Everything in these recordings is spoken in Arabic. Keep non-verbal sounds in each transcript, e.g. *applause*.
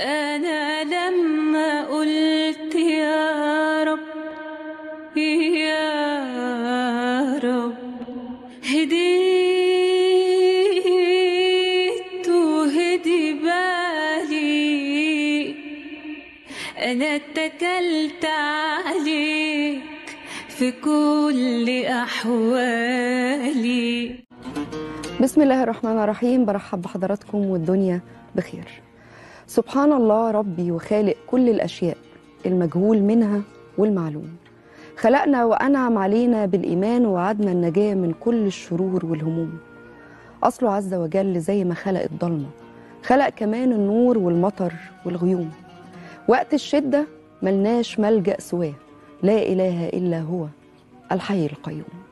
أنا لما قلت يا رب يا رب هديت وهدي بالي أنا اتكلت عليك في كل أحوالي بسم الله الرحمن الرحيم برحب بحضراتكم والدنيا بخير سبحان الله ربي وخالق كل الأشياء المجهول منها والمعلوم خلقنا وأنعم علينا بالإيمان ووعدنا النجاة من كل الشرور والهموم أصله عز وجل زي ما خلق الضلمة خلق كمان النور والمطر والغيوم وقت الشدة ملناش ملجأ سواه لا إله إلا هو الحي القيوم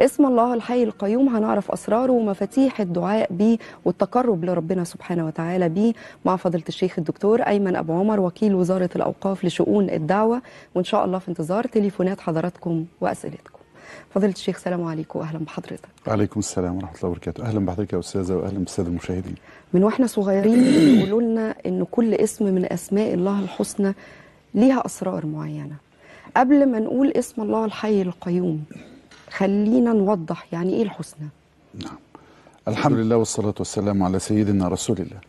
اسم الله الحي القيوم هنعرف أسراره ومفاتيح الدعاء به والتقرب لربنا سبحانه وتعالى به مع فضيلة الشيخ الدكتور أيمن أبو عمر وكيل وزارة الأوقاف لشؤون الدعوة وإن شاء الله في انتظار تليفونات حضراتكم وأسئلتكم فضيلة الشيخ سلام عليكم واهلا بحضرتك. وعليكم السلام ورحمة الله وبركاته، أهلا بحضرتك يا أستاذة وأهلا بالسادة المشاهدين. من وإحنا صغيرين بيقولوا لنا إن كل اسم من أسماء الله الحسنى ليها أسرار معينة. قبل ما نقول اسم الله الحي القيوم خلينا نوضح يعني إيه الحسنى نعم الحمد لله والصلاة والسلام على سيدنا رسول الله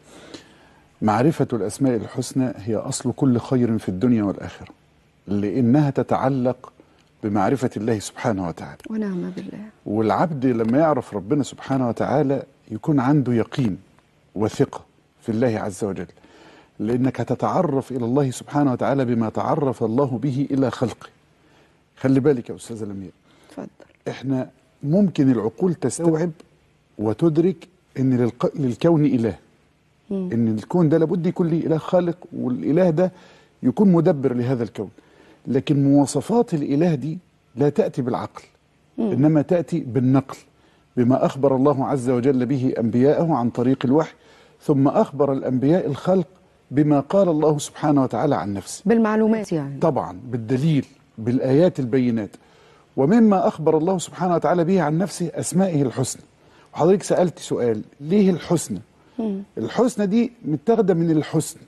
معرفة الأسماء الحسنى هي أصل كل خير في الدنيا والآخرة لأنها تتعلق بمعرفة الله سبحانه وتعالى ونعم بالله والعبد لما يعرف ربنا سبحانه وتعالى يكون عنده يقين وثقة في الله عز وجل لأنك هتتعرف إلى الله سبحانه وتعالى بما تعرف الله به إلى خلقه خلي بالك يا أستاذ الأمير اتفضل احنا ممكن العقول تستوعب وتدرك ان للق... للكون اله مم. ان الكون ده لابد يكون ليه اله خالق والاله ده يكون مدبر لهذا الكون لكن مواصفات الاله دي لا تاتي بالعقل مم. انما تاتي بالنقل بما اخبر الله عز وجل به انبياءه عن طريق الوحي ثم اخبر الانبياء الخلق بما قال الله سبحانه وتعالى عن نفسه بالمعلومات يعني طبعا بالدليل بالايات البينات ومما أخبر الله سبحانه وتعالى به عن نفسه أسمائه الحسنى وحضرتك سألت سؤال ليه الحسنى الحسنى دي متاخده من الحسن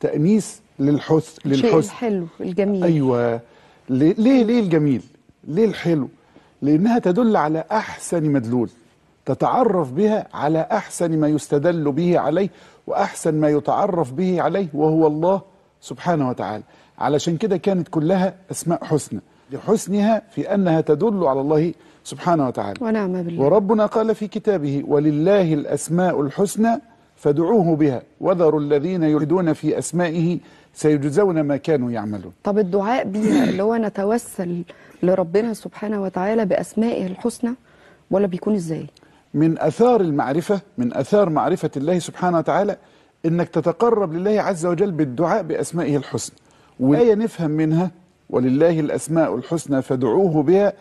تأنيس للحسن للحسن الحلو الجميل أيوة ليه ليه الجميل ليه الحلو لأنها تدل على أحسن مدلول تتعرف بها على أحسن ما يستدل به عليه وأحسن ما يتعرف به عليه وهو الله سبحانه وتعالى علشان كده كانت كلها أسماء حسنى لحسنها في أنها تدل على الله سبحانه وتعالى ونعم بالله وربنا قال في كتابه ولله الأسماء الحسنى فادعوه بها وذروا الذين يريدون في أسمائه سيجزون ما كانوا يعملون طب الدعاء بنا اللي هو نتوسل لربنا سبحانه وتعالى بأسمائه الحسنى ولا بيكون إزاي؟ من أثار المعرفة من أثار معرفة الله سبحانه وتعالى إنك تتقرب لله عز وجل بالدعاء بأسمائه الحسنى وآية نفهم منها ولله الأسماء الحسنى فادعوه بها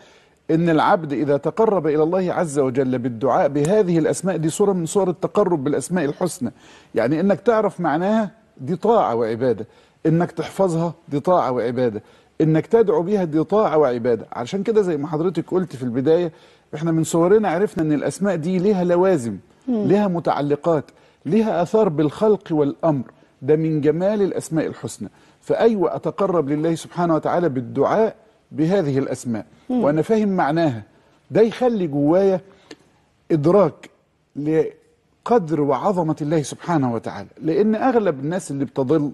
إن العبد إذا تقرب إلى الله عز وجل بالدعاء بهذه الأسماء دي صورة من صور التقرب بالأسماء الحسنى يعني إنك تعرف معناها دي طاعة وعبادة إنك تحفظها دي طاعة وعبادة إنك تدعو بها دي طاعة وعبادة علشان كده زي ما حضرتك قلت في البداية إحنا من صورنا عرفنا إن الأسماء دي لها لوازم لها متعلقات لها أثار بالخلق والأمر ده من جمال الأسماء الحسنى فأيوة أتقرب لله سبحانه وتعالى بالدعاء بهذه الأسماء مم. وأنا فاهم معناها ده يخلي جوايا إدراك لقدر وعظمة الله سبحانه وتعالى لأن أغلب الناس اللي بتضل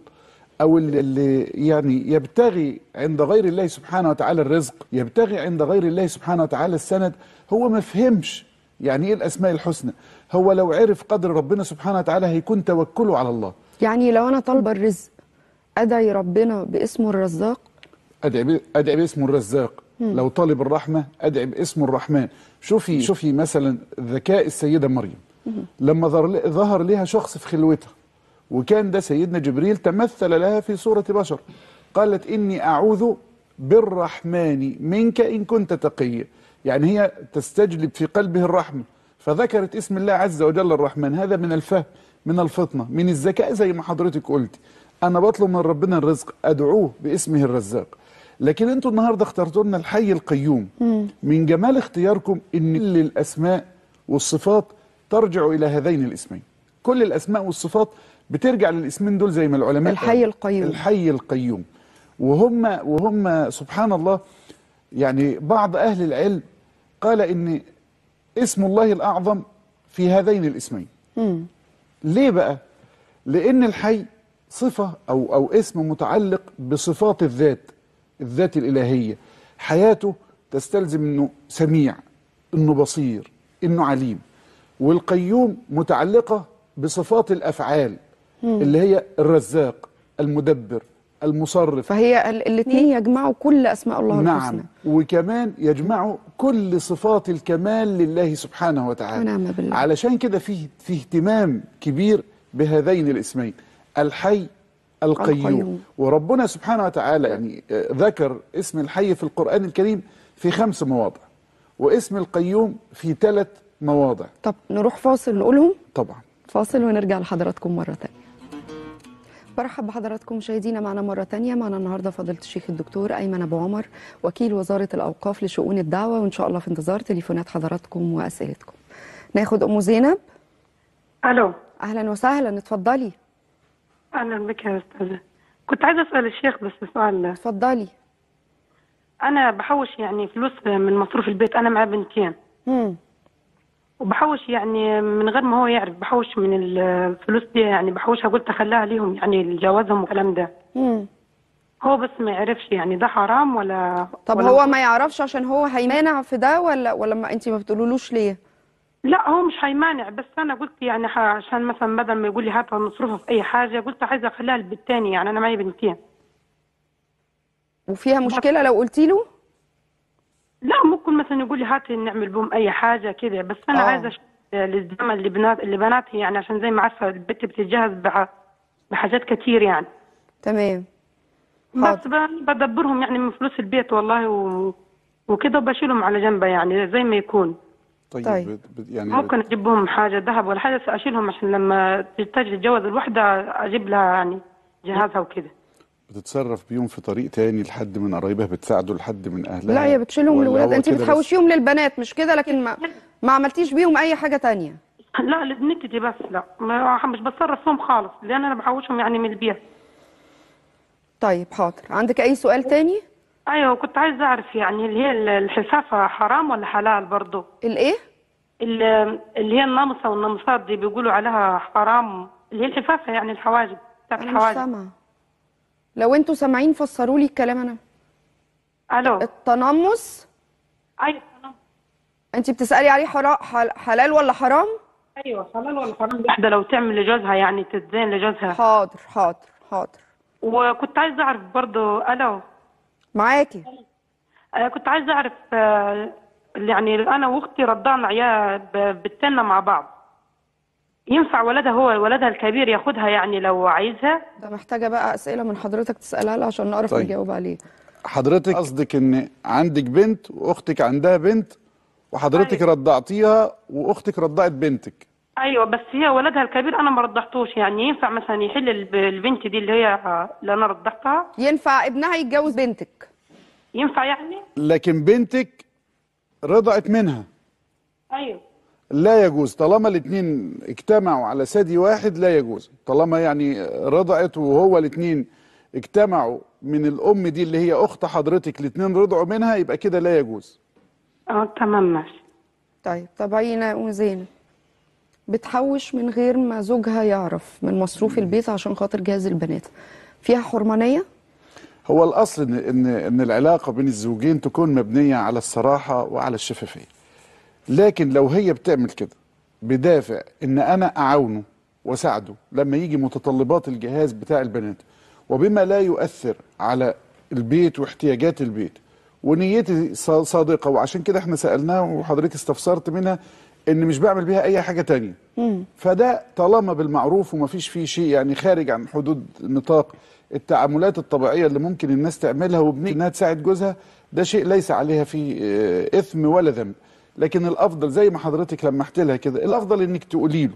أو اللي يعني يبتغي عند غير الله سبحانه وتعالى الرزق يبتغي عند غير الله سبحانه وتعالى السند هو ما فهمش يعني إيه الأسماء الحسنى هو لو عرف قدر ربنا سبحانه وتعالى هيكون توكله على الله يعني لو أنا طالبة الرزق أدعي ربنا باسمه الرزاق أدعي, أدعي باسمه الرزاق مم. لو طالب الرحمة أدعي باسمه الرحمن شوفي شوفي مثلا ذكاء السيدة مريم مم. لما ظهر لها شخص في خلوتها وكان ده سيدنا جبريل تمثل لها في صورة بشر قالت إني أعوذ بالرحمن منك إن كنت تقي يعني هي تستجلب في قلبه الرحمة فذكرت اسم الله عز وجل الرحمن هذا من الفهم من الفطنة من الذكاء زي ما حضرتك قلت انا بطلب من ربنا الرزق ادعوه باسمه الرزاق لكن انتوا النهارده اخترتوا لنا الحي القيوم من جمال اختياركم ان كل الاسماء والصفات ترجع الى هذين الاسمين كل الاسماء والصفات بترجع للاسمين دول زي ما العلماء الحي القيوم الحي القيوم وهم وهم سبحان الله يعني بعض اهل العلم قال ان اسم الله الاعظم في هذين الاسمين ليه بقى لان الحي صفة أو أو اسم متعلق بصفات الذات الذات الإلهية حياته تستلزم أنه سميع أنه بصير أنه عليم والقيوم متعلقة بصفات الأفعال اللي هي الرزاق المدبر المصرف فهي الاثنين يجمعوا كل أسماء الله نعم وكمان يجمعوا كل صفات الكمال لله سبحانه وتعالى ونعم بالله. علشان كده فيه, فيه اهتمام كبير بهذين الاسمين الحي القيوم. القيوم وربنا سبحانه وتعالى يعني آه، ذكر اسم الحي في القرآن الكريم في خمس مواضع واسم القيوم في ثلاث مواضع طب نروح فاصل نقولهم طبعا فاصل ونرجع لحضراتكم مرة تانية برحب بحضراتكم مشاهدينا معنا مرة تانية معنا النهاردة فضيلة الشيخ الدكتور أيمن أبو عمر وكيل وزارة الأوقاف لشؤون الدعوة وإن شاء الله في انتظار تليفونات حضراتكم وأسئلتكم ناخد أم زينب ألو أهلا وسهلا اتفضلي اهلا بك يا استاذه كنت عايزه اسال الشيخ بس سؤال اتفضلي انا بحوش يعني فلوس من مصروف البيت انا مع بنتين امم وبحوش يعني من غير ما هو يعرف بحوش من الفلوس دي يعني بحوشها قلت اخليها ليهم يعني لجوازهم والكلام ده امم هو بس ما يعرفش يعني ده حرام ولا طب ولا هو ما يعرفش عشان هو هيمانع في ده ولا ولا ما انت ما بتقولولوش ليه لا هو مش هيمانع بس انا قلت يعني عشان مثلا بدل ما يقول لي هات مصروفه في اي حاجه قلت عايزه اخليها للبنت تاني يعني انا معي بنتين وفيها مشكله لو قلتي له لا ممكن مثلا يقول لي هات نعمل بهم اي حاجه كده بس انا آه. عايزه للزمن اللي لبناتي يعني عشان زي ما عارفه البنت بتتجهز بحاجات كتير يعني تمام حاضر. بس بدبرهم يعني من فلوس البيت والله و... وكده وبشيلهم على جنب يعني زي ما يكون طيب, طيب. يعني ممكن اجيبهم حاجه ذهب ولا حاجه اشيلهم عشان لما تتجوز الوحده اجيب لها يعني جهازها وكده بتتصرف بيهم في طريق تاني لحد من قرايبها بتساعده لحد من اهلها لا هي بتشيلهم للولاد انت بتحوشيهم للبنات مش كده لكن ما, ما عملتيش بيهم اي حاجه تانية لا لبنتي بس لا ما مش بتصرف فيهم خالص لان انا بحوشهم يعني من البيت طيب حاضر عندك اي سؤال تاني ايوه كنت عايزه اعرف يعني اللي هي الحفافه حرام ولا حلال برضه الايه اللي هي النمصه والنمصات دي بيقولوا عليها حرام اللي هي الحفافه يعني الحواجب بتاعت الحواجب سامع. لو انتوا سامعين فسروا لي الكلام انا الو التنمص ايوه انت بتسالي عليه حلال ولا حرام ايوه حلال ولا حرام واحده لو تعمل لجوزها يعني تتزين لجوزها حاضر حاضر حاضر وكنت عايزه اعرف برضه الو معاكي آه كنت عايزه اعرف آه يعني انا واختي رضعنا عيال بالتنه مع بعض ينفع ولدها هو ولدها الكبير ياخدها يعني لو عايزها ده محتاجه بقى اسئله من حضرتك تسالها لها عشان نعرف طيب. نجاوب عليه حضرتك قصدك ان عندك بنت واختك عندها بنت وحضرتك أيوة. رضعتيها واختك رضعت بنتك ايوه بس هي ولدها الكبير انا ما رضحتوش يعني ينفع مثلا يحل البنت دي اللي هي اللي انا رضحتها ينفع ابنها يتجوز بنتك ينفع يعني لكن بنتك رضعت منها ايوه لا يجوز طالما الاثنين اجتمعوا على سادي واحد لا يجوز طالما يعني رضعت وهو الاثنين اجتمعوا من الام دي اللي هي اخت حضرتك الاثنين رضعوا منها يبقى كده لا يجوز اه تمام ماشي طيب طب عينا وزينب بتحوش من غير ما زوجها يعرف من مصروف البيت عشان خاطر جهاز البنات فيها حرمانيه هو الاصل ان ان ان العلاقه بين الزوجين تكون مبنيه على الصراحه وعلى الشفافيه لكن لو هي بتعمل كده بدافع ان انا اعاونه واساعده لما يجي متطلبات الجهاز بتاع البنات وبما لا يؤثر على البيت واحتياجات البيت ونيتي صادقه وعشان كده احنا سالناها وحضرتك استفسرت منها ان مش بعمل بيها اي حاجه تانية مم. فده طالما بالمعروف ومفيش فيه شيء يعني خارج عن حدود نطاق التعاملات الطبيعيه اللي ممكن الناس تعملها وبنيه انها تساعد جوزها ده شيء ليس عليها فيه آه، اثم ولا ذنب لكن الافضل زي ما حضرتك لما لها كده الافضل انك تقولي له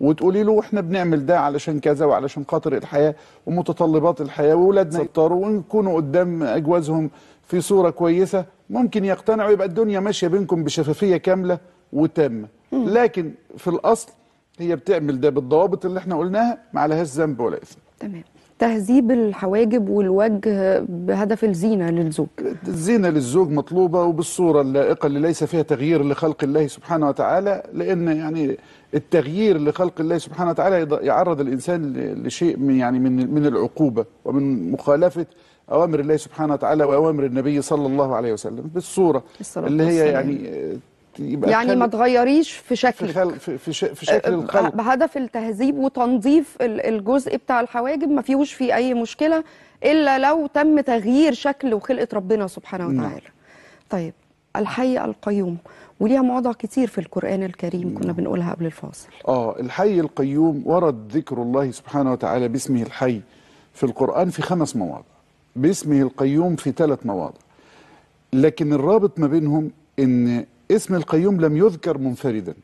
وتقولي له احنا بنعمل ده علشان كذا وعلشان خاطر الحياه ومتطلبات الحياه واولادنا يتطروا ونكونوا قدام اجوازهم في صوره كويسه ممكن يقتنعوا يبقى الدنيا ماشيه بينكم بشفافيه كامله وتامه لكن في الاصل هي بتعمل ده بالضوابط اللي احنا قلناها ما عليهاش ذنب ولا اثم تمام تهذيب الحواجب والوجه بهدف الزينه للزوج الزينه للزوج مطلوبه وبالصوره اللائقه اللي ليس فيها تغيير لخلق الله سبحانه وتعالى لان يعني التغيير لخلق الله سبحانه وتعالى يعرض الانسان لشيء من يعني من من العقوبه ومن مخالفه أوامر الله سبحانه وتعالى وأوامر النبي صلى الله عليه وسلم بالصورة اللي هي يعني آه، يبقى يعني ما تغيريش في شكل في, خل... في, ش... في شكل آه، آه، القلب بهدف التهذيب وتنظيف الجزء بتاع الحواجب ما فيهوش فيه أي مشكلة إلا لو تم تغيير شكل وخلقة ربنا سبحانه نعم. وتعالى نعم. طيب الحي القيوم وليها مواضع كتير في القرآن الكريم كنا نعم. بنقولها قبل الفاصل آه الحي القيوم ورد ذكر الله سبحانه وتعالى باسمه الحي في القرآن في خمس مواضع باسمه القيوم في ثلاث مواضع لكن الرابط ما بينهم ان اسم القيوم لم يذكر منفردا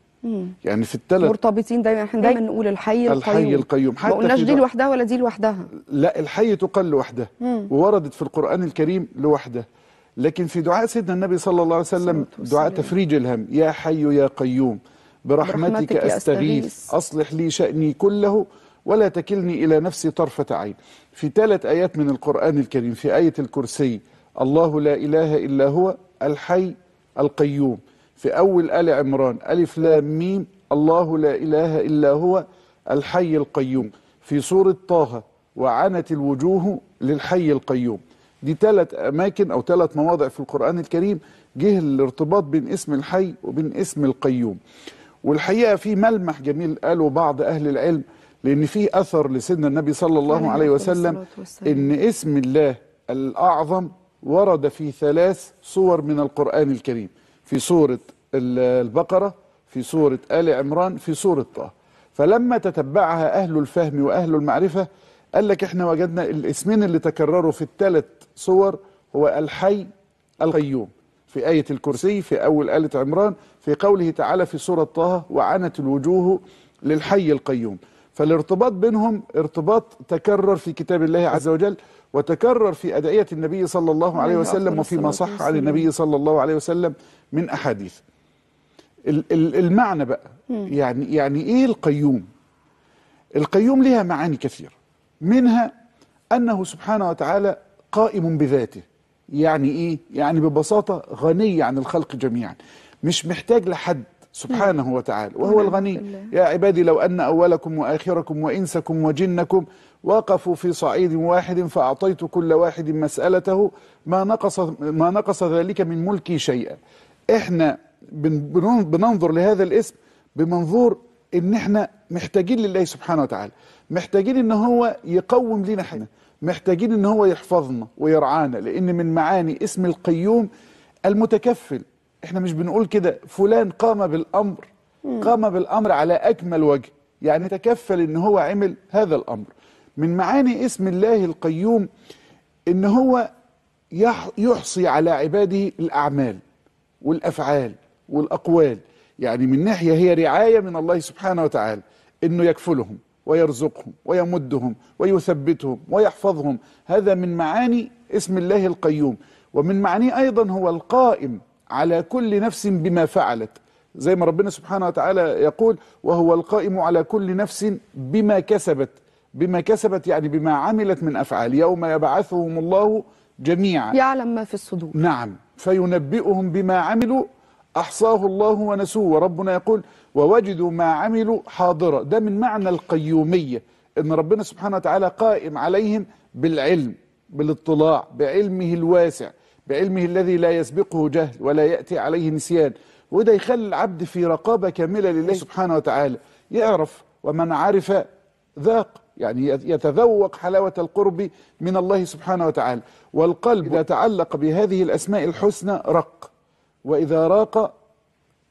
يعني في الثلاث مرتبطين دايما احنا دايما نقول الحي القيوم الحي القيوم حتى ما قلناش دي لوحدها ولا دي لوحدها لا الحي تقال لوحدها ووردت في القران الكريم لوحدها لكن في دعاء سيدنا النبي صلى الله عليه وسلم دعاء تفريج الهم يا حي يا قيوم برحمتك, برحمتك استغيث اصلح لي شاني كله ولا تكلني إلى نفسي طرفة عين في ثلاث آيات من القرآن الكريم في آية الكرسي الله لا إله إلا هو الحي القيوم في أول آل عمران ألف لام ميم الله لا إله إلا هو الحي القيوم في سورة طه وعنت الوجوه للحي القيوم دي ثلاث أماكن أو ثلاث مواضع في القرآن الكريم جه الارتباط بين اسم الحي وبين اسم القيوم والحقيقة في ملمح جميل قاله بعض أهل العلم لأن فيه أثر لسيدنا النبي صلى الله عليه وسلم إن اسم الله الأعظم ورد في ثلاث صور من القرآن الكريم في سورة البقرة في سورة آل عمران في سورة طه فلما تتبعها أهل الفهم وأهل المعرفة قال لك احنا وجدنا الاسمين اللي تكرروا في الثلاث صور هو الحي القيوم في آية الكرسي في أول آلة عمران في قوله تعالى في سورة طه وعنت الوجوه للحي القيوم فالارتباط بينهم ارتباط تكرر في كتاب الله عز وجل وتكرر في أدعية النبي صلى الله عليه وسلم وفيما صح عن النبي صلى الله عليه وسلم من أحاديث المعنى بقى يعني, يعني إيه القيوم القيوم لها معاني كثيرة منها أنه سبحانه وتعالى قائم بذاته يعني إيه؟ يعني ببساطة غني عن الخلق جميعا مش محتاج لحد سبحانه وتعالى وهو الغني يا عبادي لو أن أولكم وآخركم وإنسكم وجنكم وقفوا في صعيد واحد فأعطيت كل واحد مسألته ما نقص, ما نقص ذلك من ملكي شيئا إحنا بننظر لهذا الاسم بمنظور إن إحنا محتاجين لله سبحانه وتعالى محتاجين إن هو يقوم لنا إحنا محتاجين إن هو يحفظنا ويرعانا لأن من معاني اسم القيوم المتكفل احنا مش بنقول كده فلان قام بالامر قام بالامر على اكمل وجه يعني تكفل ان هو عمل هذا الامر من معاني اسم الله القيوم ان هو يحصي على عباده الاعمال والافعال والاقوال يعني من ناحيه هي رعايه من الله سبحانه وتعالى انه يكفلهم ويرزقهم ويمدهم ويثبتهم ويحفظهم هذا من معاني اسم الله القيوم ومن معانيه ايضا هو القائم على كل نفس بما فعلت زي ما ربنا سبحانه وتعالى يقول وهو القائم على كل نفس بما كسبت بما كسبت يعني بما عملت من أفعال يوم يبعثهم الله جميعا يعلم ما في الصدور نعم فينبئهم بما عملوا أحصاه الله ونسوه وربنا يقول ووجدوا ما عملوا حاضرة ده من معنى القيومية إن ربنا سبحانه وتعالى قائم عليهم بالعلم بالاطلاع بعلمه الواسع بعلمه الذي لا يسبقه جهل ولا يأتي عليه نسيان وده يخلي العبد في رقابة كاملة لله أيوة. سبحانه وتعالى يعرف ومن عرف ذاق يعني يتذوق حلاوة القرب من الله سبحانه وتعالى والقلب إذا تعلق بهذه الأسماء الحسنى رق وإذا راق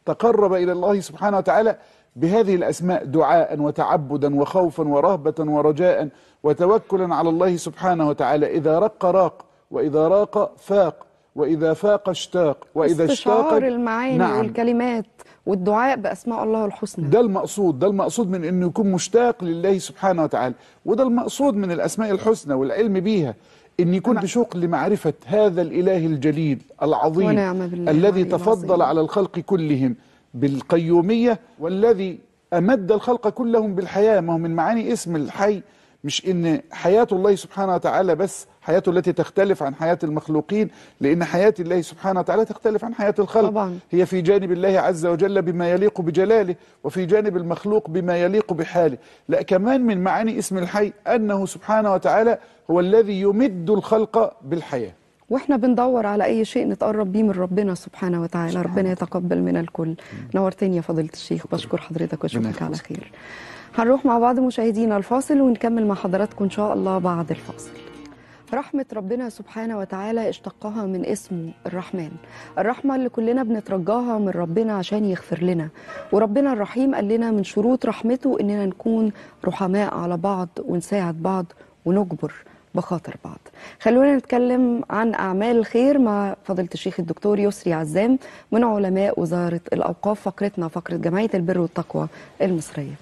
تقرب إلى الله سبحانه وتعالى بهذه الأسماء دعاء وتعبدا وخوفا ورهبة ورجاء وتوكلا على الله سبحانه وتعالى إذا رق راق وإذا راق فاق وإذا فاق اشتاق وإذا اشتاق المعاني نعم والكلمات والدعاء بأسماء الله الحسنى ده المقصود ده المقصود من أنه يكون مشتاق لله سبحانه وتعالى وده المقصود من الأسماء الحسنى والعلم بيها أن يكون نعم. بشوق لمعرفة هذا الإله الجليل العظيم ونعم بالله الذي تفضل عظيم. على الخلق كلهم بالقيومية والذي أمد الخلق كلهم بالحياة ما هو من معاني اسم الحي مش ان حياه الله سبحانه وتعالى بس حياته التي تختلف عن حياه المخلوقين لان حياه الله سبحانه وتعالى تختلف عن حياه الخلق طبعا. هي في جانب الله عز وجل بما يليق بجلاله وفي جانب المخلوق بما يليق بحاله لا كمان من معاني اسم الحي انه سبحانه وتعالى هو الذي يمد الخلق بالحياه واحنا بندور على اي شيء نتقرب بيه من ربنا سبحانه وتعالى سبحانه ربنا يتقبل من الكل نورتين يا فضيله الشيخ بشكر حضرتك واشوفك على خير هنروح مع بعض مشاهدينا الفاصل ونكمل مع حضراتكم إن شاء الله بعد الفاصل رحمة ربنا سبحانه وتعالى اشتقاها من اسمه الرحمن الرحمة اللي كلنا بنترجاها من ربنا عشان يغفر لنا وربنا الرحيم قال لنا من شروط رحمته اننا نكون رحماء على بعض ونساعد بعض ونجبر بخاطر بعض خلونا نتكلم عن أعمال الخير مع فضلة الشيخ الدكتور يسري عزام من علماء وزارة الأوقاف فقرتنا فقرة جمعية البر والتقوى المصرية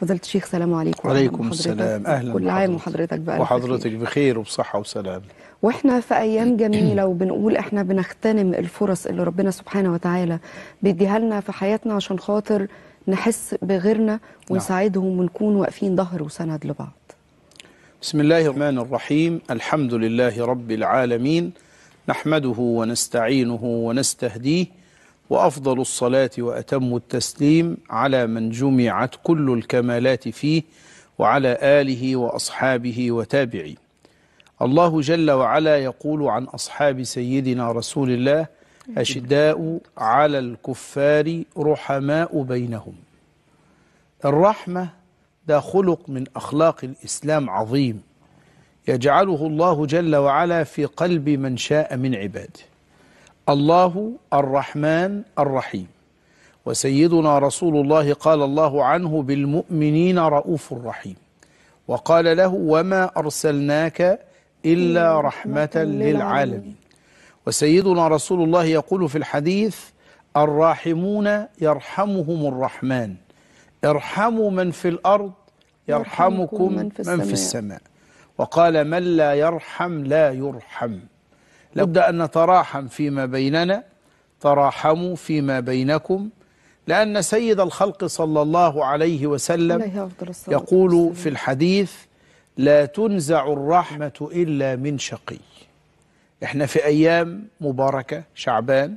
فضلت الشيخ سلام عليكم وعليكم السلام أهلا كل عام وحضرتك بألف وحضرتك بخير وبصحة وسلام واحنا في أيام جميلة وبنقول احنا بنغتنم الفرص اللي ربنا سبحانه وتعالى بيديها لنا في حياتنا عشان خاطر نحس بغيرنا نعم. ونساعدهم ونكون واقفين ظهر وسند لبعض بسم الله الرحمن الرحيم الحمد لله رب العالمين نحمده ونستعينه ونستهديه وأفضل الصلاة وأتم التسليم على من جمعت كل الكمالات فيه وعلى آله وأصحابه وتابعي الله جل وعلا يقول عن أصحاب سيدنا رسول الله أشداء على الكفار رحماء بينهم الرحمة ده خلق من أخلاق الإسلام عظيم يجعله الله جل وعلا في قلب من شاء من عباده الله الرحمن الرحيم وسيدنا رسول الله قال الله عنه بالمؤمنين رؤوف رحيم وقال له وما أرسلناك إلا رحمة للعالمين وسيدنا رسول الله يقول في الحديث الراحمون يرحمهم الرحمن ارحموا من في الأرض يرحمكم من في, السماء وقال من لا يرحم لا يرحم لابد أن نتراحم فيما بيننا تراحموا فيما بينكم لأن سيد الخلق صلى الله عليه وسلم يقول في الحديث لا تنزع الرحمة إلا من شقي احنا في أيام مباركة شعبان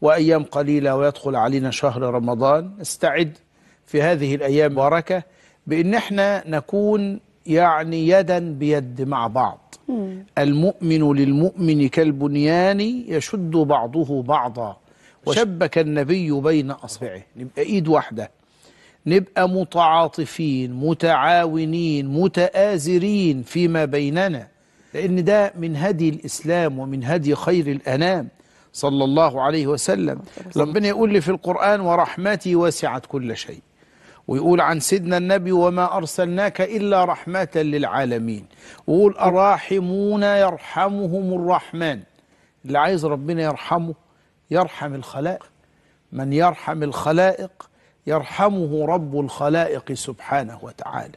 وأيام قليلة ويدخل علينا شهر رمضان استعد في هذه الأيام مباركة بأن احنا نكون يعني يدا بيد مع بعض مم. المؤمن للمؤمن كالبنيان يشد بعضه بعضا وشبك النبي بين أصبعه نبقى إيد واحدة نبقى متعاطفين متعاونين متآزرين فيما بيننا لأن ده من هدي الإسلام ومن هدي خير الأنام صلى الله عليه وسلم ربنا يقول لي في القرآن ورحمتي وسعت كل شيء ويقول عن سيدنا النبي وما أرسلناك إلا رحمة للعالمين ويقول أراحمون يرحمهم الرحمن اللي عايز ربنا يرحمه يرحم الخلائق من يرحم الخلائق يرحمه رب الخلائق سبحانه وتعالى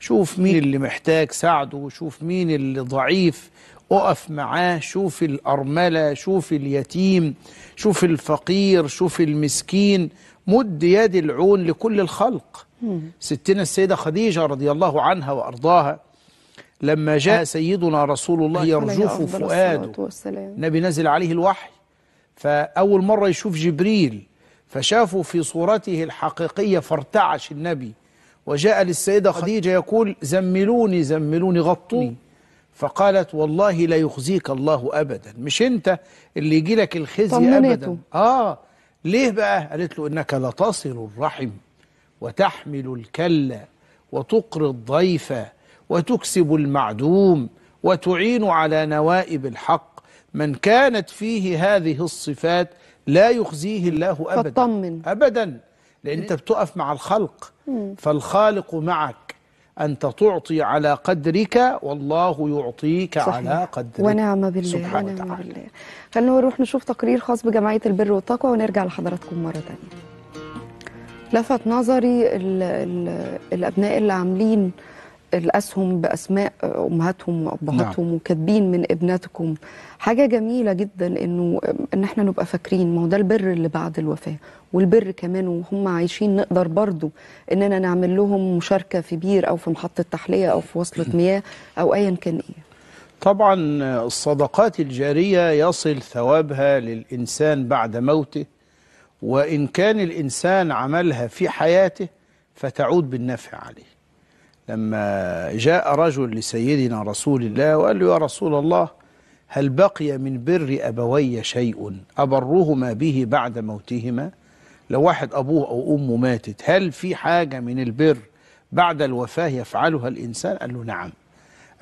شوف مين اللي محتاج ساعده شوف مين اللي ضعيف اقف معاه شوف الأرملة شوف اليتيم شوف الفقير شوف المسكين مد يد العون لكل الخلق ستنا السيدة خديجة رضي الله عنها وأرضاها لما جاء آه. سيدنا رسول الله يرجف فؤاده نبي نزل عليه الوحي فأول مرة يشوف جبريل فشافه في صورته الحقيقية فارتعش النبي وجاء للسيدة خديجة يقول زملوني زملوني غطوني فقالت والله لا يخزيك الله أبدا مش أنت اللي يجي لك الخزي أبدا آه ليه بقى قالت له إنك لتصل الرحم وتحمل الكلة وتقر الضيف وتكسب المعدوم وتعين على نوائب الحق من كانت فيه هذه الصفات لا يخزيه الله أبدا فطمن. أبدا لأن أنت بتقف مع الخلق فالخالق معك أنت تعطي على قدرك والله يعطيك صحيح. على قدرك ونعم بالله سبحانه ونعم وتعالى. بالله خلينا نروح نشوف تقرير خاص بجمعية البر والتقوى ونرجع لحضراتكم مرة تانية لفت نظري الـ الـ الأبناء اللي عاملين الاسهم باسماء امهاتهم وابهاتهم نعم. وكاتبين من ابناتكم حاجه جميله جدا انه ان احنا نبقى فاكرين ما هو ده البر اللي بعد الوفاه والبر كمان وهم عايشين نقدر برضو اننا نعمل لهم مشاركه في بير او في محطه تحليه او في وصله *clears throat* مياه او ايا كان ايه طبعا الصدقات الجاريه يصل ثوابها للانسان بعد موته وان كان الانسان عملها في حياته فتعود بالنفع عليه لما جاء رجل لسيدنا رسول الله وقال له يا رسول الله هل بقي من بر أبوي شيء أبرهما به بعد موتهما لو واحد أبوه أو أمه ماتت هل في حاجة من البر بعد الوفاة يفعلها الإنسان قال له نعم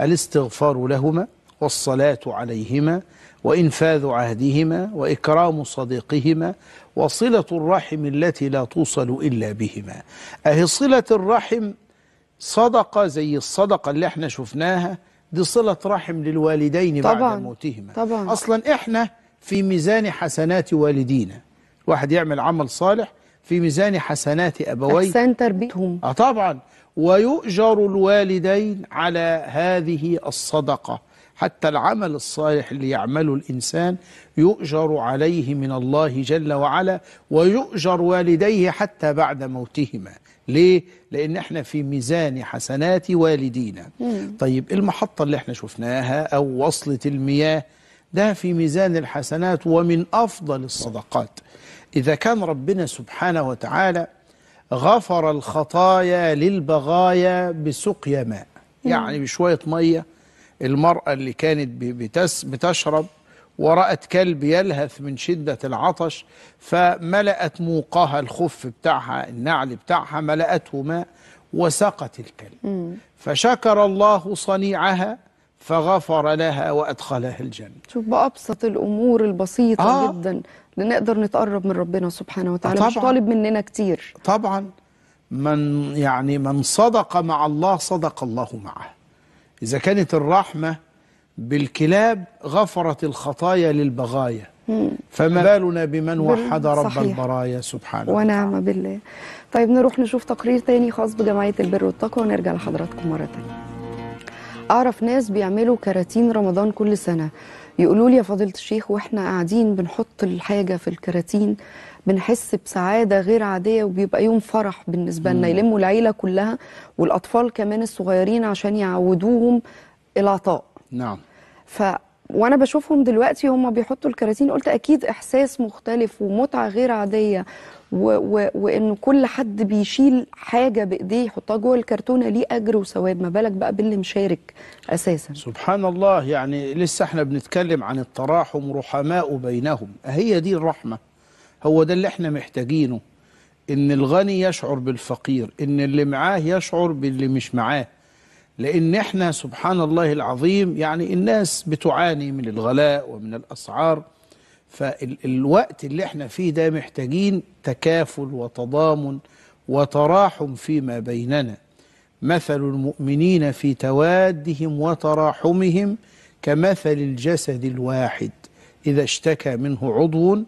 الاستغفار لهما والصلاة عليهما وإنفاذ عهدهما وإكرام صديقهما وصلة الرحم التي لا توصل إلا بهما أهي صلة الرحم صدقة زي الصدقة اللي احنا شفناها دي صلة رحم للوالدين طبعًا بعد موتهما طبعًا أصلا احنا في ميزان حسنات والدينا الواحد يعمل عمل صالح في ميزان حسنات أبويه أحسن تربيتهم آه طبعا ويؤجر الوالدين على هذه الصدقة حتى العمل الصالح اللي يعمله الإنسان يؤجر عليه من الله جل وعلا ويؤجر والديه حتى بعد موتهما ليه؟ لأن احنا في ميزان حسنات والدينا مم. طيب المحطة اللي احنا شفناها أو وصلة المياه ده في ميزان الحسنات ومن أفضل الصدقات إذا كان ربنا سبحانه وتعالى غفر الخطايا للبغايا بسقيا ماء يعني بشوية مية المرأة اللي كانت بتس بتشرب ورأت كلب يلهث من شدة العطش فملأت موقها الخف بتاعها النعل بتاعها ملأته ماء وسقت الكلب فشكر الله صنيعها فغفر لها وأدخلها الجنة شوف بأبسط الأمور البسيطة آه. جدا لنقدر نتقرب من ربنا سبحانه وتعالى طبعا. مش طالب مننا كتير طبعا من يعني من صدق مع الله صدق الله معه إذا كانت الرحمة بالكلاب غفرت الخطايا للبغايا فما بالنا بمن وحد رب صحيح. البرايا سبحانه ونعم بالله طيب نروح نشوف تقرير تاني خاص بجمعية البر والطاقة ونرجع لحضراتكم مرة تانية أعرف ناس بيعملوا كراتين رمضان كل سنة يقولوا لي يا فضيلة الشيخ واحنا قاعدين بنحط الحاجة في الكراتين بنحس بسعادة غير عادية وبيبقى يوم فرح بالنسبة لنا يلموا العيلة كلها والأطفال كمان الصغيرين عشان يعودوهم العطاء نعم ف وانا بشوفهم دلوقتي هم بيحطوا الكراتين قلت اكيد احساس مختلف ومتعه غير عاديه و... و... وان كل حد بيشيل حاجه بايديه يحطها جوه الكرتونه ليه اجر وثواب ما بالك بقى باللي مشارك اساسا سبحان الله يعني لسه احنا بنتكلم عن التراحم رحماء بينهم هي دي الرحمه هو ده اللي احنا محتاجينه ان الغني يشعر بالفقير ان اللي معاه يشعر باللي مش معاه لأن احنا سبحان الله العظيم يعني الناس بتعاني من الغلاء ومن الأسعار فالوقت اللي احنا فيه ده محتاجين تكافل وتضامن وتراحم فيما بيننا مثل المؤمنين في توادهم وتراحمهم كمثل الجسد الواحد إذا اشتكى منه عضو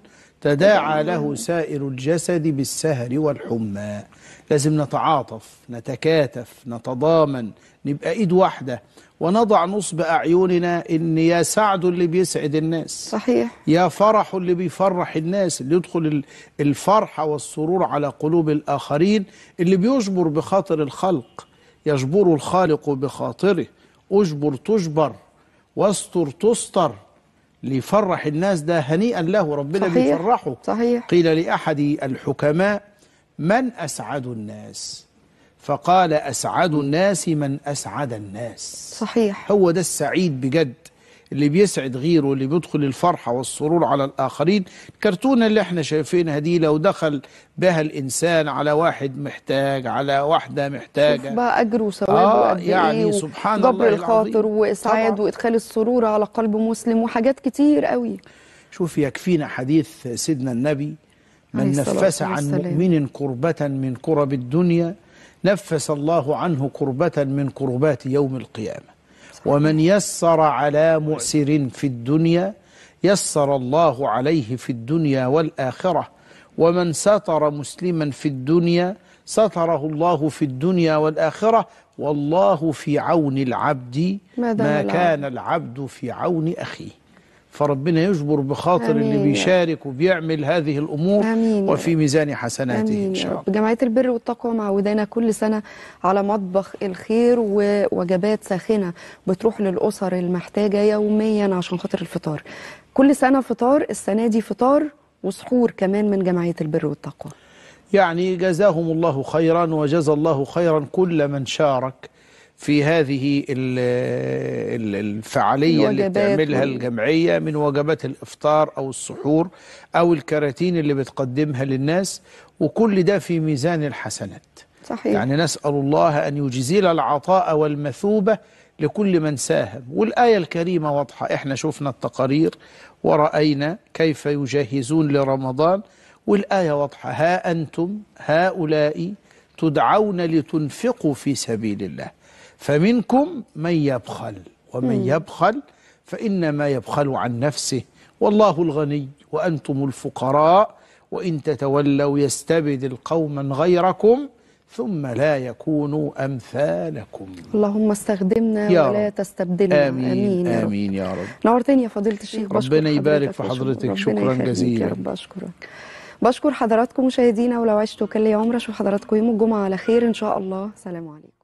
تداعى له سائر الجسد بالسهر والحمى لازم نتعاطف نتكاتف نتضامن نبقى ايد واحده ونضع نصب اعيننا ان يا سعد اللي بيسعد الناس صحيح يا فرح اللي بيفرح الناس اللي يدخل الفرحه والسرور على قلوب الاخرين اللي بيجبر بخاطر الخلق يجبر الخالق بخاطره اجبر تجبر واستر تستر ليفرح الناس ده هنيئا له ربنا صحيح بيفرحه صحيح قيل لاحد الحكماء من اسعد الناس فقال أسعد الناس من أسعد الناس صحيح هو ده السعيد بجد اللي بيسعد غيره اللي بيدخل الفرحة والسرور على الآخرين الكرتونة اللي احنا شايفينها دي لو دخل بها الإنسان على واحد محتاج على واحدة محتاجة شوف بقى أجر وثواب آه إيه، يعني إيه سبحان الله جبر الخاطر وإسعاد وإدخال السرور على قلب مسلم وحاجات كتير قوي شوف يكفينا حديث سيدنا النبي من نفس عن مؤمن كربة من كرب الدنيا نفس الله عنه كربة من كربات يوم القيامة ومن يسر على معسر في الدنيا يسر الله عليه في الدنيا والآخرة ومن ستر مسلما في الدنيا ستره الله في الدنيا والآخرة والله في عون العبد ما, ما كان العبد في عون أخيه فربنا يجبر بخاطر أمين. اللي بيشارك وبيعمل هذه الأمور أمين. وفي ميزان حسناته أمين. إن شاء الله جمعية البر والتقوى معودانا كل سنة على مطبخ الخير ووجبات ساخنة بتروح للأسر المحتاجة يوميا عشان خاطر الفطار كل سنة فطار السنة دي فطار وسحور كمان من جمعية البر والتقوى يعني جزاهم الله خيرا وجزى الله خيرا كل من شارك في هذه الفعالية اللي بتعملها الجمعية من وجبات الإفطار أو السحور أو الكراتين اللي بتقدمها للناس وكل ده في ميزان الحسنات صحيح. يعني نسأل الله أن يجزيل العطاء والمثوبة لكل من ساهم والآية الكريمة واضحة إحنا شفنا التقارير ورأينا كيف يجهزون لرمضان والآية واضحة ها أنتم هؤلاء تدعون لتنفقوا في سبيل الله فمنكم من يبخل ومن يبخل فإنما يبخل عن نفسه والله الغني وأنتم الفقراء وإن تتولوا يستبدل قوما غيركم ثم لا يكونوا أمثالكم اللهم استخدمنا يا ولا رب. تستبدلنا آمين, آمين, يا آمين يا رب نورتني يا فضيلة الشيخ ربنا يبارك في حضرتك شكرا جزيلا يا رب أشكرك بشكر حضراتكم مشاهدينا ولو عشتوا كل يوم رشوا حضراتكم يوم الجمعة على خير إن شاء الله سلام عليكم